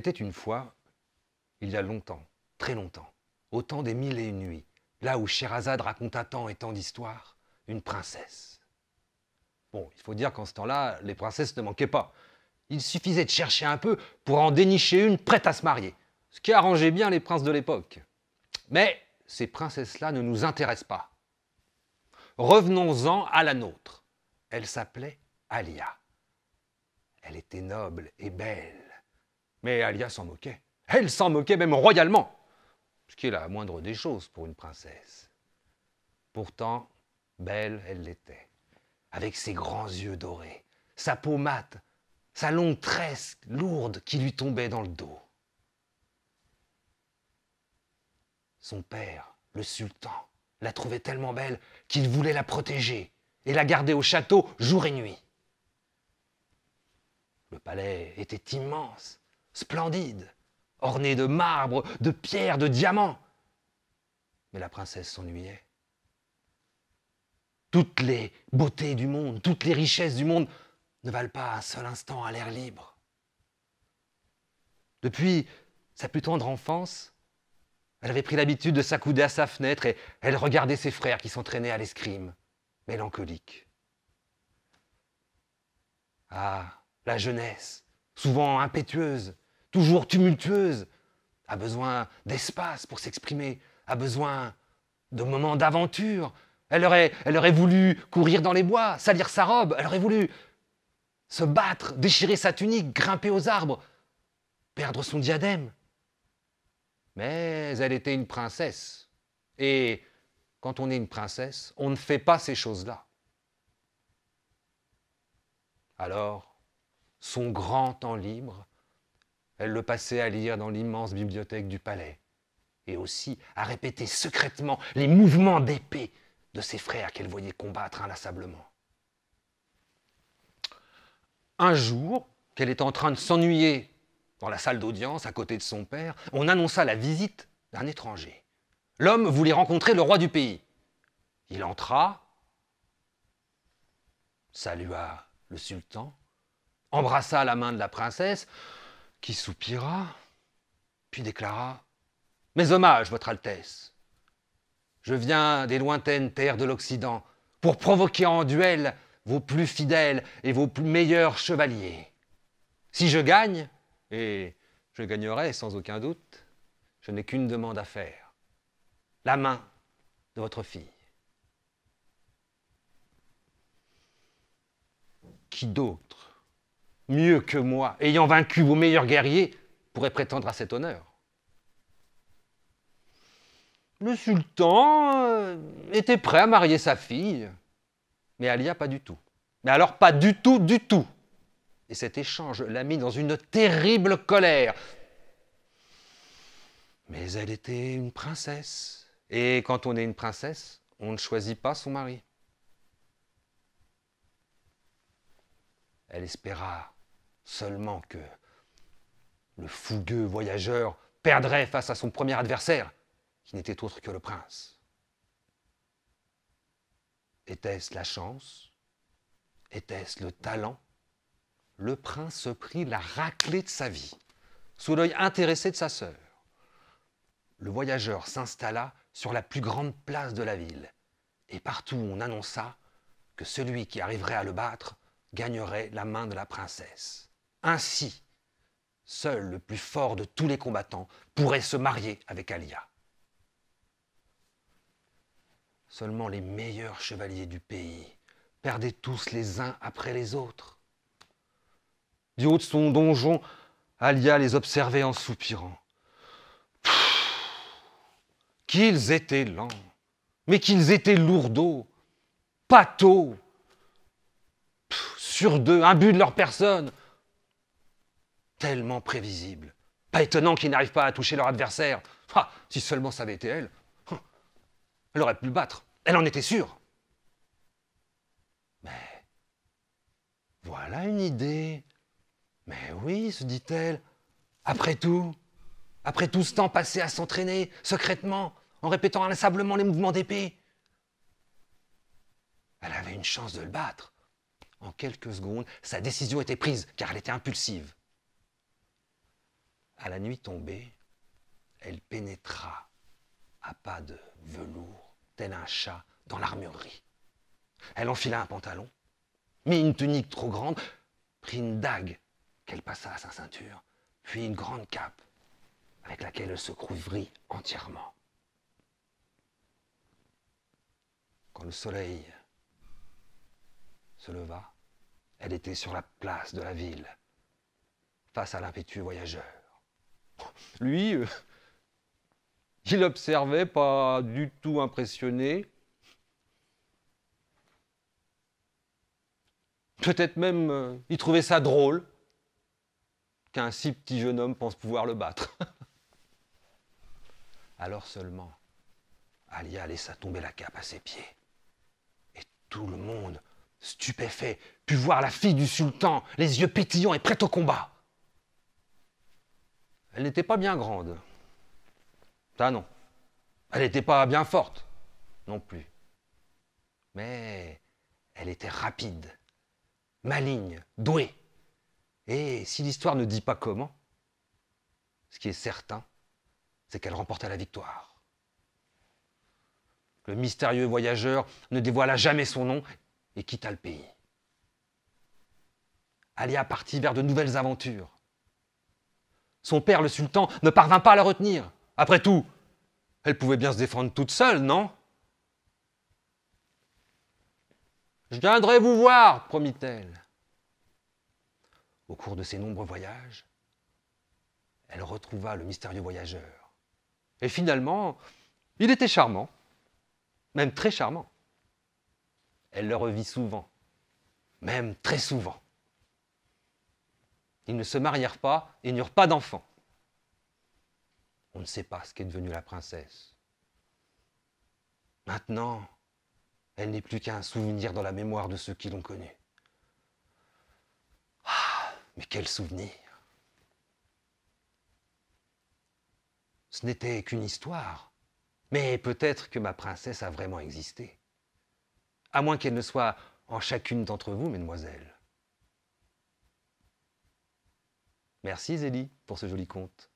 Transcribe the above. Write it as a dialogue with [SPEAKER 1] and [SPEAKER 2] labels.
[SPEAKER 1] était une fois, il y a longtemps, très longtemps, au temps des mille et une nuits, là où Sherazade raconta tant et tant d'histoires, une princesse. Bon, il faut dire qu'en ce temps-là, les princesses ne manquaient pas. Il suffisait de chercher un peu pour en dénicher une prête à se marier, ce qui arrangeait bien les princes de l'époque. Mais ces princesses-là ne nous intéressent pas. Revenons-en à la nôtre. Elle s'appelait Alia. Elle était noble et belle. Mais Alia s'en moquait. Elle s'en moquait même royalement, ce qui est la moindre des choses pour une princesse. Pourtant, belle, elle l'était, avec ses grands yeux dorés, sa peau mate, sa longue tresse lourde qui lui tombait dans le dos. Son père, le sultan, la trouvait tellement belle qu'il voulait la protéger et la garder au château jour et nuit. Le palais était immense, splendide, ornée de marbre, de pierres, de diamants. Mais la princesse s'ennuyait. Toutes les beautés du monde, toutes les richesses du monde ne valent pas un seul instant à l'air libre. Depuis sa plus tendre enfance, elle avait pris l'habitude de s'accouder à sa fenêtre et elle regardait ses frères qui s'entraînaient à l'escrime, mélancolique. Ah, la jeunesse, souvent impétueuse, toujours tumultueuse, a besoin d'espace pour s'exprimer, a besoin de moments d'aventure. Elle aurait, elle aurait voulu courir dans les bois, salir sa robe, elle aurait voulu se battre, déchirer sa tunique, grimper aux arbres, perdre son diadème. Mais elle était une princesse. Et quand on est une princesse, on ne fait pas ces choses-là. Alors, son grand temps libre, elle le passait à lire dans l'immense bibliothèque du palais, et aussi à répéter secrètement les mouvements d'épée de ses frères qu'elle voyait combattre inlassablement. Un jour, qu'elle était en train de s'ennuyer dans la salle d'audience à côté de son père, on annonça la visite d'un étranger. L'homme voulait rencontrer le roi du pays. Il entra, salua le sultan, embrassa la main de la princesse, qui soupira, puis déclara Mes hommages, Votre Altesse. Je viens des lointaines terres de l'Occident pour provoquer en duel vos plus fidèles et vos plus meilleurs chevaliers. Si je gagne, et je gagnerai sans aucun doute, je n'ai qu'une demande à faire la main de votre fille. Qui d'autre mieux que moi, ayant vaincu vos meilleurs guerriers, pourrait prétendre à cet honneur Le sultan euh, était prêt à marier sa fille, mais Alia pas du tout. Mais alors pas du tout, du tout. Et cet échange l'a mis dans une terrible colère. Mais elle était une princesse. Et quand on est une princesse, on ne choisit pas son mari. Elle espéra Seulement que le fougueux voyageur perdrait face à son premier adversaire, qui n'était autre que le prince. Était-ce la chance Était-ce le talent Le prince se prit la raclée de sa vie, sous l'œil intéressé de sa sœur. Le voyageur s'installa sur la plus grande place de la ville, et partout on annonça que celui qui arriverait à le battre gagnerait la main de la princesse. Ainsi, seul le plus fort de tous les combattants pourrait se marier avec Alia. Seulement les meilleurs chevaliers du pays perdaient tous les uns après les autres. Du haut de son donjon, Alia les observait en soupirant. Qu'ils étaient lents, mais qu'ils étaient lourdeaux, pâteaux, sur d'eux, imbus de leur personne, tellement prévisible. Pas étonnant qu'ils n'arrivent pas à toucher leur adversaire. Ah, si seulement ça avait été elle, hum. elle aurait pu le battre. Elle en était sûre. Mais voilà une idée. Mais oui, se dit-elle, après tout, après tout ce temps passé à s'entraîner, secrètement, en répétant inlassablement les mouvements d'épée, elle avait une chance de le battre. En quelques secondes, sa décision était prise, car elle était impulsive. À la nuit tombée, elle pénétra à pas de velours, tel un chat, dans l'armurerie. Elle enfila un pantalon, mit une tunique trop grande, prit une dague qu'elle passa à sa ceinture, puis une grande cape avec laquelle elle se couvrit entièrement. Quand le soleil se leva, elle était sur la place de la ville, face à l'impétueux voyageur. Lui, euh, il observait, pas du tout impressionné. Peut-être même, euh, il trouvait ça drôle qu'un si petit jeune homme pense pouvoir le battre. Alors seulement, Alia laissa tomber la cape à ses pieds. Et tout le monde, stupéfait, put voir la fille du sultan, les yeux pétillants et prête au combat. Elle n'était pas bien grande. Ça non. Elle n'était pas bien forte non plus. Mais elle était rapide, maligne, douée. Et si l'histoire ne dit pas comment, ce qui est certain, c'est qu'elle remporta la victoire. Le mystérieux voyageur ne dévoila jamais son nom et quitta le pays. Alia partit vers de nouvelles aventures. Son père, le sultan, ne parvint pas à la retenir. Après tout, elle pouvait bien se défendre toute seule, non Je viendrai vous voir, promit-elle. Au cours de ses nombreux voyages, elle retrouva le mystérieux voyageur. Et finalement, il était charmant, même très charmant. Elle le revit souvent, même très souvent. Ils ne se marièrent pas et n'eurent pas d'enfants. On ne sait pas ce qu'est devenue la princesse. Maintenant, elle n'est plus qu'un souvenir dans la mémoire de ceux qui l'ont connue. Ah, mais quel souvenir Ce n'était qu'une histoire, mais peut-être que ma princesse a vraiment existé. À moins qu'elle ne soit en chacune d'entre vous, mesdemoiselles. Merci Zélie pour ce joli conte.